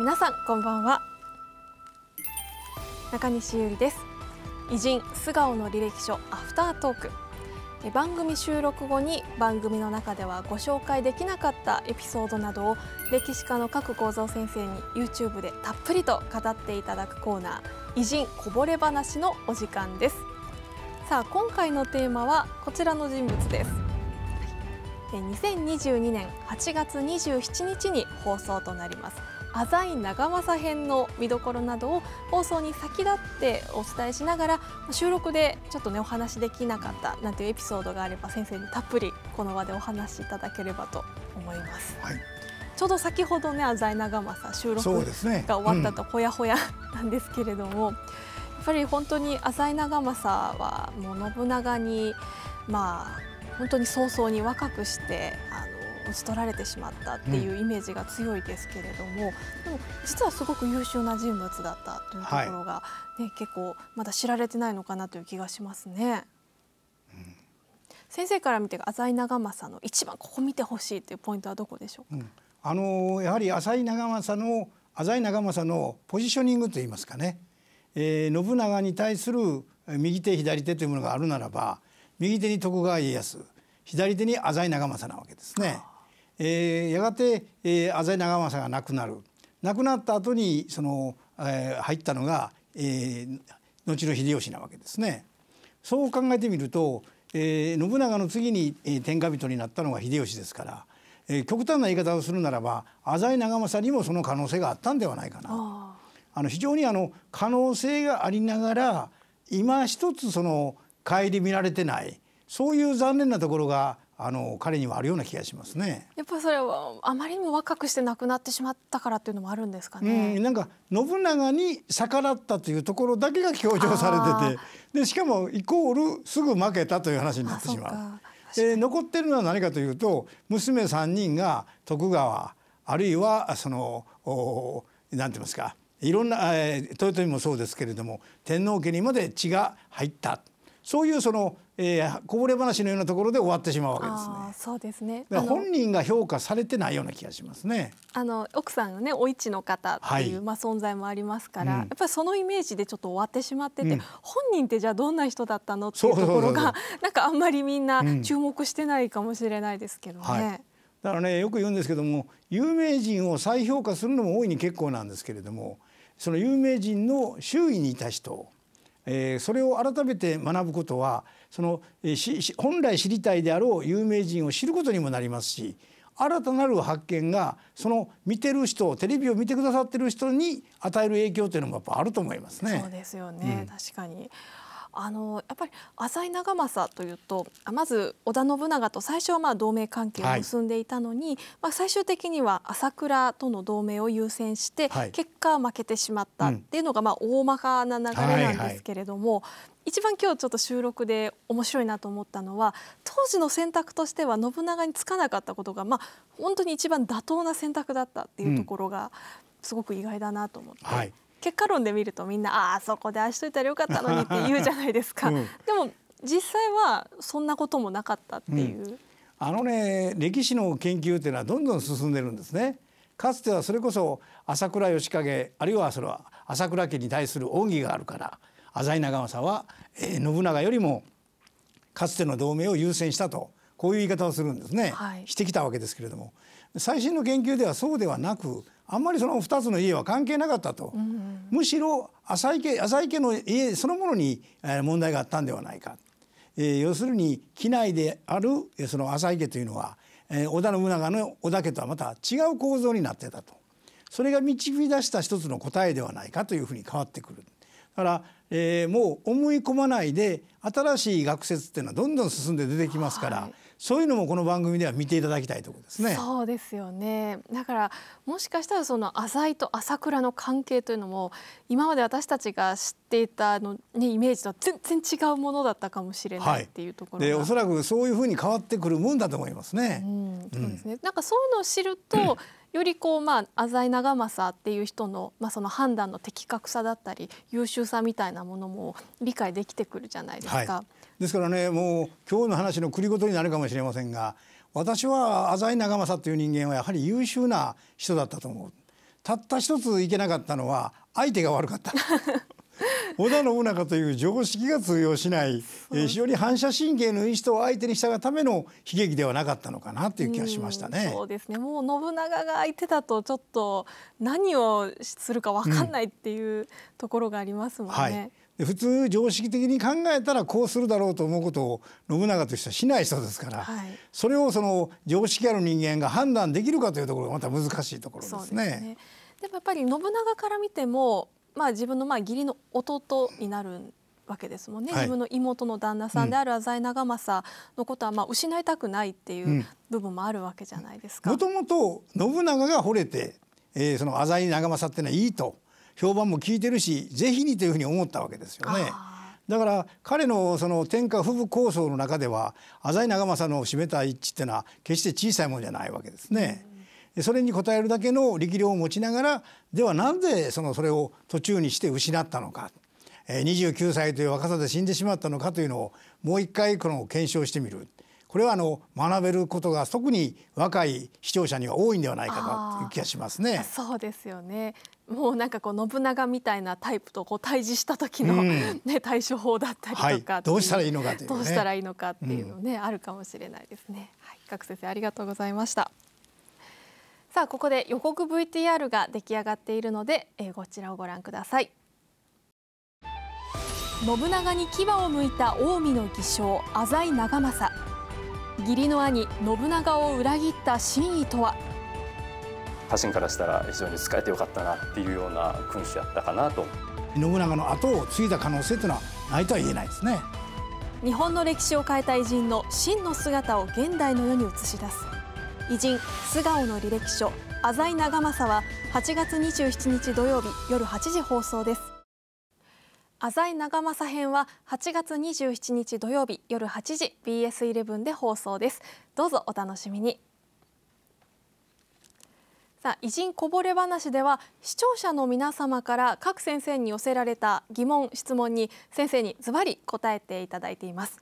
皆さんこんばんは中西ゆりです偉人素顔の履歴書アフタートーク番組収録後に番組の中ではご紹介できなかったエピソードなどを歴史家の角幸三先生に YouTube でたっぷりと語っていただくコーナー偉人こぼれ話のお時間ですさあ今回のテーマはこちらの人物です2022年8月27日に放送となります浅井長政編の見どころなどを放送に先立ってお伝えしながら収録でちょっとねお話できなかったなんていうエピソードがあれば先生にたっぷりこの場でお話しいただければと思います。はいちょうど先ほどね浅井長政収録が終わったと、ほやほやなんですけれども、やっぱり本当に浅井長政はもう信長にまあ本当に早々に若くしてあち取られてしまったっていうイメージが強いですけれども、うん、でも実はすごく優秀な人物だったというところがね、はい、結構まだ知られてないのかなという気がしますね。先生から見て浅井長政の一番ここ見てほしいというポイントはどこでしょうか、うん、あのやはり浅井長政の浅井長政のポジショニングといいますかね、えー、信長に対する右手左手というものがあるならば右手に徳川家康左手に浅井長政なわけですね。えー、やがて、えー、浅井長政が亡くなる亡くなった後にその、えー、入ったのが、えー、後の秀吉なわけですね。そう考えてみると、えー、信長の次に、えー、天下人になったのが秀吉ですから、えー、極端な言い方をするならば浅井長政にもその可能性があったんではないかな。あの非常にあの可能性がありながら今一つその顧みられてないそういう残念なところがあの彼にはあるような気がしますね。やっぱりそれはあまりにも若くして亡くなってしまったからっていうのもあるんですかね。うん、なんか信長に逆らったというところだけが強調されてて、でしかもイコールすぐ負けたという話になってしまう。え残ってるのは何かというと娘3人が徳川あるいはその何て言いますかいろんな、えー、豊臣もそうですけれども天皇家にまで血が入ったそういうその、えー、こぼれ話のようなところで終わってしまうわけですね。そうですね。本人が評価されてないような気がしますね。あの奥さんがねお市の方っていう、はい、まあ存在もありますから、うん、やっぱりそのイメージでちょっと終わってしまってて、うん、本人ってじゃあどんな人だったのっていうところが なんかあんまりみんな注目してないかもしれないですけどね。うんはいだからねよく言うんですけども有名人を再評価するのも大いに結構なんですけれどもその有名人の周囲にいた人えそれを改めて学ぶことはその、え本来知りたいであろう有名人を知ることにもなりますし新たなる発見がその見てる人テレビを見てくださってる人に与える影響というのもやっぱあると思いますね。そうですよね、うん、確かにあのやっぱり浅井長政というとまず織田信長と最初はまあ同盟関係を結んでいたのに、はい、まあ、最終的には朝倉との同盟を優先して、結果負けてしまったっていうのがまあ大まかな流れなんですけれども、はいはい一番今日ちょっと収録で面白いなと思ったのは当時の選択としては信長につかなかったことが、まあ、本当に一番妥当な選択だったっていうところがすごく意外だなと思って。うんはい結果論で見るとみんな「ああそこで足しといたらよかったのに」って言うじゃないですか、うん、でも実際はそんなこともなかったっていう、うん、あのね歴史の研究っていうのはどんどん進んでるんですね。かつてはそれこそ朝倉義景あるいはそれは朝倉家に対する恩義があるから浅井長政は、えー、信長よりもかつての同盟を優先したとこういう言い方をするんですね、はい、してきたわけですけれども最新の研究ではそうではなくあんまりその2つの家は関係なかったと、うん、むしろ浅井家浅井家の家そのものに問題があったんではないか、えー、要するに機内であるその浅井家というのは、えー、織田信長の織田家とはまた違う構造になってたとそれが導き出した一つの答えではないかというふうに変わってくる。だから、えー、もう思い込まないで新しい学説っていうのはどんどん進んで出てきますから、はいそういうのもこの番組では見ていただきたいところですね。そうですよねだからもしかしたらその浅井と朝倉の関係というのも今まで私たちが知っていたの、ね、イメージとは全然違うものだったかもしれないっていうところ、はい、でおそらくそういうふうに変わってくるもんだと思いますね。うんそうですね、うん、なんかそういうのを知ると、うんよりこうまあ浅井長政っていう人のまあその判断の的確さだったり優秀さみたいなものも理解できてくるじゃないですか。はいですからねもう今日の話の繰りごとになるかもしれませんが私は浅井長政という人間はやはり優秀な人だったと思う。たった一ついけなかったのは相手が悪かった。織田信長という常識が通用しない、えー、非常に反射神経のいい人を相手にしたがための悲劇ではなかったのかなという気がしましたね。そうですね。もう信長が相手だとちょっと何をするかわかんないっていうところがありますもんね。うんはい普通常識的に考えたらこうするだろうと思うことを信長としてはしない人ですから、はい、それをその常識ある人間が判断できるかというところがまた難しいところですね。でねでやっぱり信長から見ても、まあ、自分のまあ義理の弟になるわけですもんね、はい、自分の妹の旦那さんである浅井長政のことはまあ失いたくないっていう部分もあるわけじゃないですか。もともと信長が惚れて、えー、その浅井長政ってのはいいと評判も聞いてるし是非にというふうに思ったわけですよね。だから彼のその天下不武構想の中では浅井長政の占めた一致っていうのは決して小さいものじゃないわけですね。それに応えるだけの力量を持ちながらではなんでそのそれを途中にして失ったのか29歳という若さで死んでしまったのかというのをもう一回この検証してみるこれはあの学べることが特に若い視聴者には多いんではないかという気がしますね。そうですよねもうなんかこう信長みたいなタイプとこう対峙した時の、うん、ね対処法だったりとか、はい、どうしたらいいのかという、ね、どうしたらいいのかっていうのね、うん、あるかもしれないですね。はい、各先生ありがとうございました。さあここで予告 VTR が出来上がっているので、えー、こちらをご覧ください。信長に牙を向いた近江の偽将浅井長政義理の兄信長を裏切った真意とは。家臣からしたら非常に使えてよかったなっていうような君主やったかなと信長の後を継いだ可能性というのはないとは言えないですね日本の歴史を変えた偉人の真の姿を現代の世に映し出す偉人素顔の履歴書浅井長政は8月27日土曜日夜8時放送です浅井長政編は8月27日土曜日夜8時 BS11 で放送ですどうぞお楽しみにさあ偉人こぼれ話では視聴者の皆様から各先生に寄せられた疑問質問に先生にズバリ答えていただいています、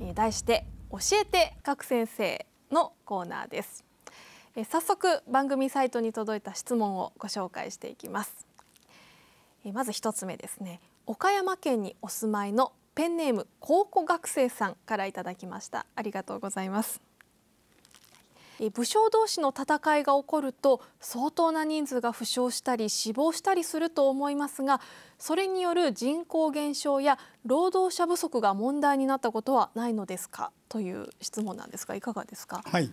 えー、題して教えて各先生のコーナーです、えー、早速番組サイトに届いた質問をご紹介していきます、えー、まず一つ目ですね岡山県にお住まいのペンネーム高校学生さんからいただきましたありがとうございます武将同士の戦いが起こると相当な人数が負傷したり死亡したりすると思いますがそれによる人口減少や労働者不足が問題になったことはないのですかという質問なんですがいかがですか。はい、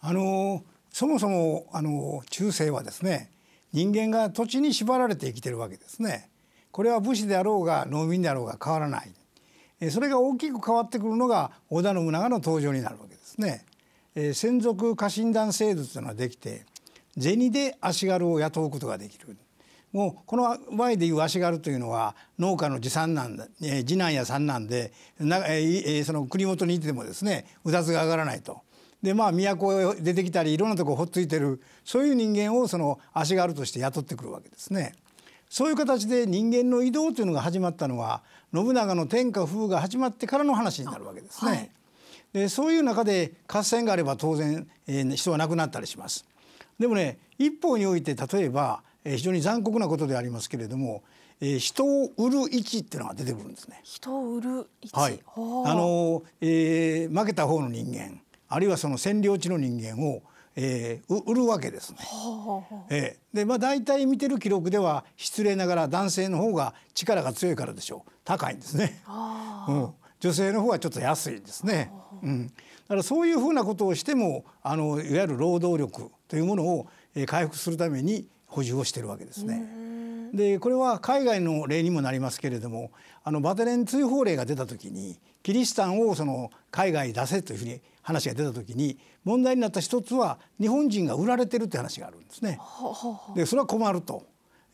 あのそもそもあの中世はですね人間が土地に縛られて生きてるわけですね。これは武士であろうが農民であろうが変わらない。それが大きく変わってくるのが織田信長の登場になるわけですね。えー、専属家臣団制度というのができて銭で足軽を雇うことができる。もうこの場合でいう足軽というのは農家の次な男だ、えー、次男や三男でな、えー、その国元にいてもですねうだつが上がらないと。でまあ都へ出てきたりいろんなとこほっついてるそういう人間をその足軽として雇ってくるわけですね。そういう形で人間の移動というのが始まったのは信長の天下風が始まってからの話になるわけですね。でそういう中で合戦があれば当然、えー、人は亡くなったりします。でもね一方において例えば、えー、非常に残酷なことでありますけれども、えー、人を売る位置っていうのが出てくるんですね。人を売る位置、はい、あの、えー、負けた方の人間あるいはその占領地の人間を、えー、売るわけですね。えー、でまあ大体見てる記録では失礼ながら男性の方が力が強いからでしょう高いんですね。うん女性の方はちょっと安いですね。うん、だからそういうふうなことをしてもあのいわゆる労働力というものをえ回復するために補充をしてるわけですね。でこれは海外の例にもなりますけれどもあのバテレン追放令が出た時にキリシタンをその海外に出せというふうに話が出た時に問題になった一つは日本人が売られてるって話があるんですね。でそれは困ると。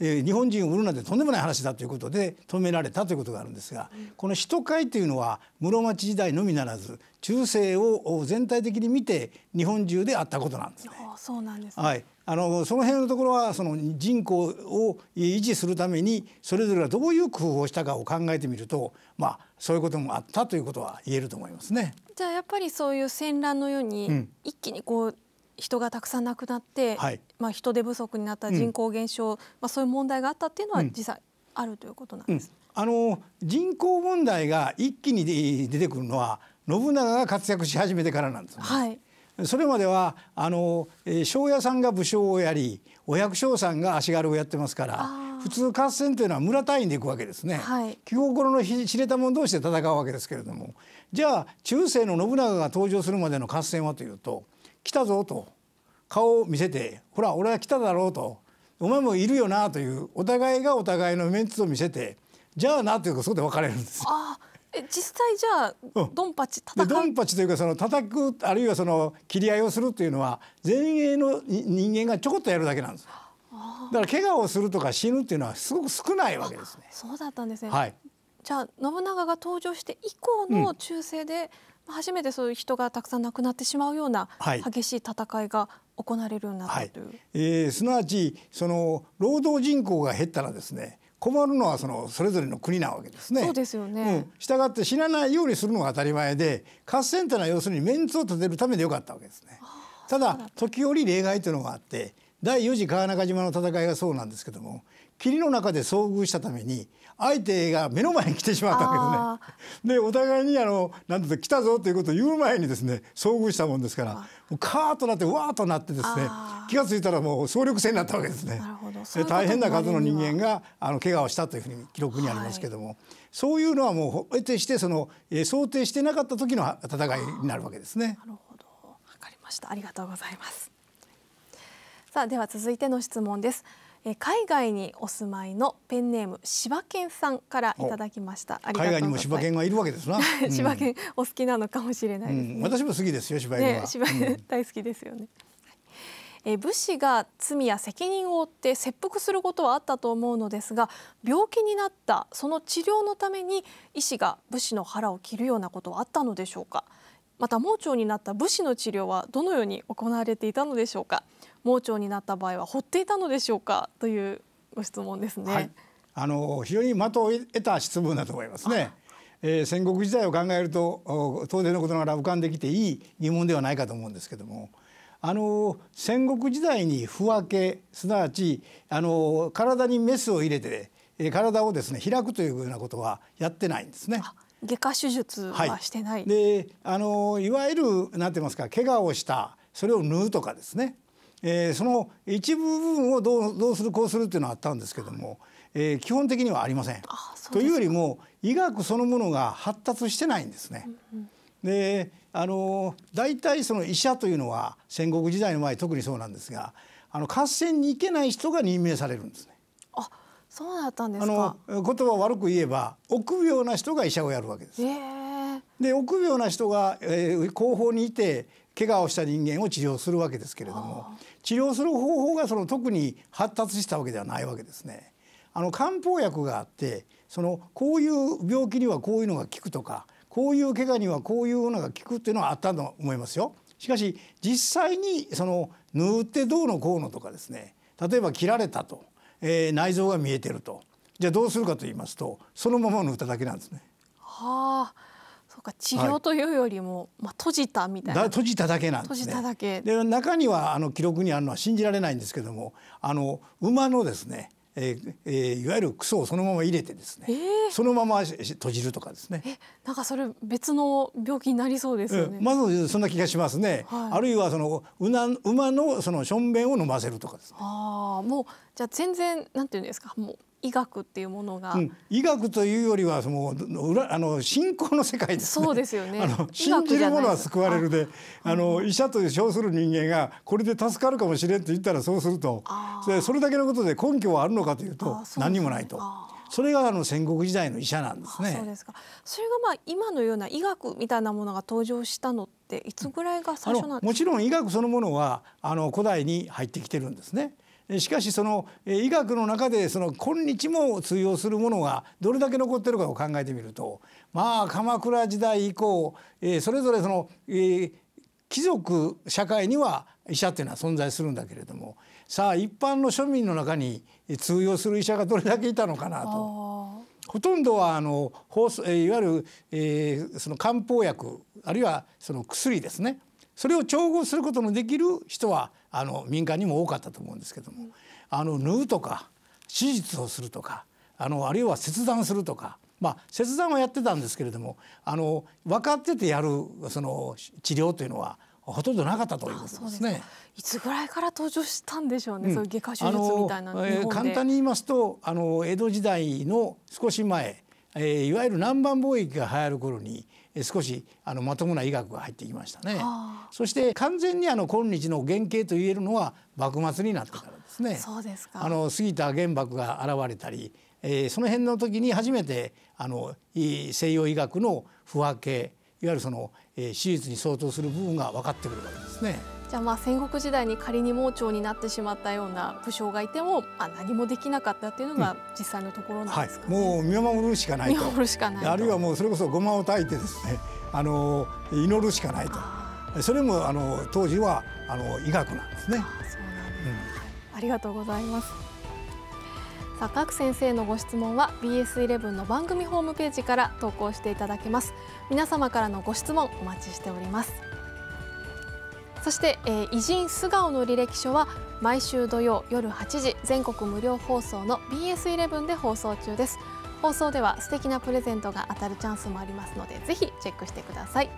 えー、日本人を売るなんてとんでもない話だということで止められたということがあるんですが、この人会というのは室町時代のみならず中世を全体的に見て日本中であったことなんですね。あそうなんですねはいあのその辺のところはその人口を維持するためにそれぞれがどういう工夫をしたかを考えてみると、まあ、そういうこともあったということは言えると思いますね。じゃあやっぱりそういう戦乱のように、一気にこう人がたくさん亡くなって、はい、まあ、人手不足になった人口減少、うん、まあ、そういう問題があったっていうのは実際あるということなんです、あの人口問題が一気に出てくるのは信長が活躍し始めてからなんです、ね、はい、それまではあの庄屋さんが武将をやりお百姓さんが足軽をやってますから普通合戦というのは村単位でいくわけですね、はい、気心の知れた者同士で戦うわけですけれどもじゃあ中世の信長が登場するまでの合戦はというと来たぞと顔を見せてほら俺は来ただろうとお前もいるよなというお互いがお互いのメンツを見せてじゃあなというかそこで別れるんですあえ実際じゃあ、ドンパチ叩ドンパチというかその叩くあるいはその切り合いをするというのは前衛の人間がちょこっとやるだけなんです。だから怪我をするとか死ぬっていうのはすごく少ないわけですね。そうだったんですね。はい。じゃあ信長が登場して以降の忠誠で、うん初めてそういう人がたくさん亡くなってしまうような激しい戦いが行われるようになったという。はい、えー、すなわちその労働人口が減ったらですね困るのはそのそれぞれの国なわけですね。そうですよね。うん、がって死なないようにするのが当たり前で合戦というのは要するにメンツを立てるためでよかったわけですね。ただ時折例外というのがあって第4次川中島の戦いがそうなんですけども霧の中で遭遇したために相手が目の前に来てしまったわけですね。でお互いにあのなんと来たぞということを言う前にですね遭遇したもんですからもうカーッとなってわーっとなってですね気が付いたらもう総力戦になったわけですね。で大変な数の人間があの怪我をしたというふうに記録にありますけども、はい、そういうのはもう得てしてその、えー、想定してなかった時の戦いになるわけですね。なるほどわかりましたありがとうございます。さあでは続いての質問です。え海外にお住まいのペンネーム柴犬さんからいただきました。海外にも柴犬がいるわけですな。柴犬お好きなのかもしれないです、ねうん、私も好きですよ柴犬、ね、柴犬大好きですよね。え武士が罪や責任を負って切腹することはあったと思うのですが病気になったその治療のために医師が武士の腹を切るようなことはあったのでしょうかまた盲腸になった武士の治療はどのように行われていたのでしょうか盲腸になった場合は放っていたのでしょうかというご質問ですね。はい、あの非常に的を得た質問だと思いますね。えー、戦国時代を考えると当然のことながら浮かんできていい疑問ではないかと思うんですけども。あの戦国時代に不分けすなわちあの体にメスを入れて、えね、体をですね開くというようなことはやってないんですね。外科手術はしてない、はい、であのいわゆるなんて言いますか怪我をしたそれを縫うとかですねえー、その一部分をどうどうするこうするっていうのはあったんですけども、えー、基本的にはありません。というよりも医学そのものが発達してないんですね。うんうん、であの大体その医者というのは戦国時代の前特にそうなんですがあの合戦に行けない人が任命されるんですね。あそうだったんですかあの言葉を悪く言えば臆病な人が医者をやるわけです。えーで臆病な人が、えー、後方にいて怪我をした人間を治療するわけですけれども治療する方法がその特に発達したわけではないわけですね。あの漢方薬があってそのこういう病気にはこういうのが効くとかこういう怪我にはこういうのが効くっていうのはあったと思いますよ。しかし実際にその塗ってどうのこうのとかですね例えば切られたと、えー、内臓が見えてるとじゃあどうするかと言いますとそのまま塗っただけなんですね。はあか治療というよりも、まあ、閉じたみたいな閉じただけなんです、ね、閉じただけで中にはあの記録にあるのは信じられないんですけどもあの馬のですねえーえー、いわゆる草をそのまま入れてですね、えー、そのまま閉じるとかですねなんかそれ別の病気になりそうですよね、まずそんな気がしますね、はい、あるいはその馬のそのしょんべんを飲ませるとかですねああもうじゃあ全然なんていうんですかもう医学っていうものが、うん、医学というよりはもうあの信仰の世界です、ね、そうですよね。あの信じるのは救われるで、あの、うん、医者と称する人間がこれで助かるかもしれんと言ったらそうすると、でそれだけのことで根拠はあるのかというと何もないと。それがあの戦国時代の医者なんですね。そうですか。それがまあ今のような医学みたいなものが登場したのっていつぐらいが最初なんですか。もちろん医学そのものはあの古代に入ってきてるんですね。しかしその医学の中でその今日も通用するものがどれだけ残ってるかを考えてみるとまあ鎌倉時代以降それぞれその貴族社会には医者っていうのは存在するんだけれどもさあ一般の庶民の中に通用する医者がどれだけいたのかなと。ほとんどはあのいわゆる、えその漢方薬あるいはその薬ですねそれを調合することのできる人はあの民間にも多かったと思うんですけどもあの縫うとか手術をするとかあのあるいは切断するとか、まあ、切断はやってたんですけれどもあの分かっててやるその治療というのはほとんどなかったということですね。いつぐらいから登場したんでしょうね、うん、そういう外科手術みたいな、えー、簡単に言いますとあの江戸時代の少し前、えー、いわゆる南蛮貿易が流行る頃に少しあのまともな医学が入ってきましたね。そして完全にあの今日の原型と言えるのは幕末になってからですね。そうですか。あの杉田玄白が現れたり、えー、その辺の時に初めてあの西洋医学の不和系いわゆるその、えー、手術に相当する部分が分かってくるわけですね。じゃあまあ戦国時代に仮に盲腸になってしまったような武将がいても、あ、何もできなかったっていうのが実際のところなんですか、ねうんはい、もう見守るしかない見守るしかないあるいはもうそれこそごまを炊いてですねあの祈るしかないとそれもあの当時はあの医学なんですね。あそうなんです、うん、ありがとうございます。さあ各先生のご質問は BS11 の番組ホームページから投稿していただけます皆様からのご質問お待ちしておりますそして、えー、偉人素顔の履歴書は毎週土曜夜8時全国無料放送の BS11 で放送中です放送では素敵なプレゼントが当たるチャンスもありますのでぜひチェックしてください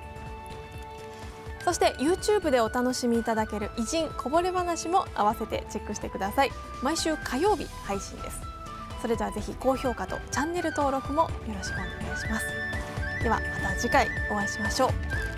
そして YouTube でお楽しみいただける偉人こぼれ話も合わせてチェックしてください毎週火曜日配信ですそれではぜひ高評価とチャンネル登録もよろしくお願いしますではまた次回お会いしましょう